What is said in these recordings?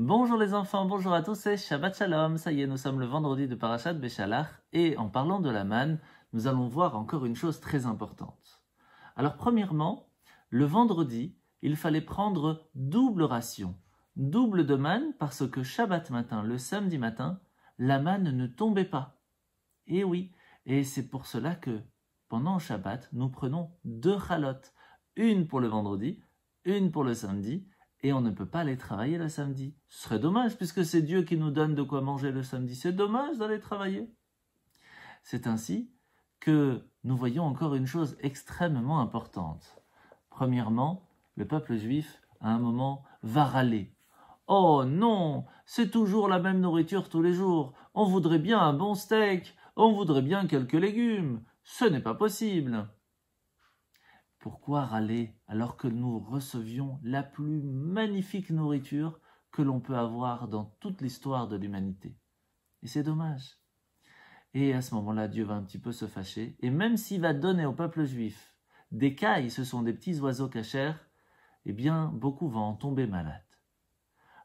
Bonjour les enfants, bonjour à tous, c'est Shabbat Shalom. Ça y est, nous sommes le vendredi de Parashat Beshalach et en parlant de la manne, nous allons voir encore une chose très importante. Alors premièrement, le vendredi, il fallait prendre double ration, double de manne parce que Shabbat matin, le samedi matin, la manne ne tombait pas. Et oui, et c'est pour cela que pendant Shabbat, nous prenons deux chalotes, une pour le vendredi, une pour le samedi et on ne peut pas aller travailler le samedi. Ce serait dommage, puisque c'est Dieu qui nous donne de quoi manger le samedi. C'est dommage d'aller travailler. C'est ainsi que nous voyons encore une chose extrêmement importante. Premièrement, le peuple juif, à un moment, va râler. Oh non, c'est toujours la même nourriture tous les jours. On voudrait bien un bon steak, on voudrait bien quelques légumes. Ce n'est pas possible. Pourquoi râler alors que nous recevions la plus magnifique nourriture que l'on peut avoir dans toute l'histoire de l'humanité Et c'est dommage. Et à ce moment-là, Dieu va un petit peu se fâcher. Et même s'il va donner au peuple juif des cailles, ce sont des petits oiseaux cachers, eh bien, beaucoup vont en tomber malades.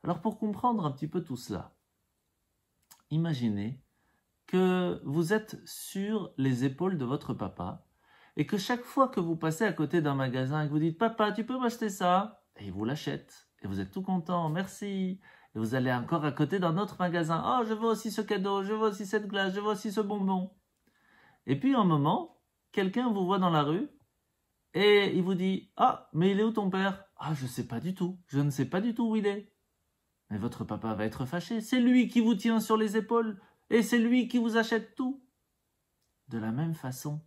Alors pour comprendre un petit peu tout cela, imaginez que vous êtes sur les épaules de votre papa et que chaque fois que vous passez à côté d'un magasin et que vous dites Papa, tu peux m'acheter ça Et il vous l'achète. Et vous êtes tout content, merci. Et vous allez encore à côté d'un autre magasin. Oh, je veux aussi ce cadeau, je veux aussi cette glace, je veux aussi ce bonbon. Et puis, un moment, quelqu'un vous voit dans la rue et il vous dit Ah, mais il est où ton père Ah, je ne sais pas du tout, je ne sais pas du tout où il est. Mais votre papa va être fâché. C'est lui qui vous tient sur les épaules et c'est lui qui vous achète tout. De la même façon,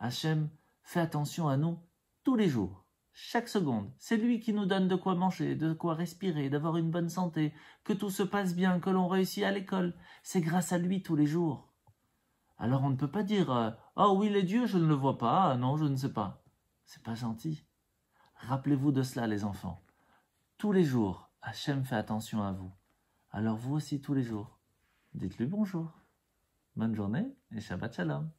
Hachem fait attention à nous tous les jours, chaque seconde. C'est lui qui nous donne de quoi manger, de quoi respirer, d'avoir une bonne santé, que tout se passe bien, que l'on réussit à l'école. C'est grâce à lui tous les jours. Alors on ne peut pas dire oh oui, les dieux, je ne le vois pas, ah non, je ne sais pas. C'est pas gentil. Rappelez-vous de cela, les enfants. Tous les jours, Hachem fait attention à vous. Alors vous aussi, tous les jours, dites-lui bonjour. Bonne journée et Shabbat Shalom.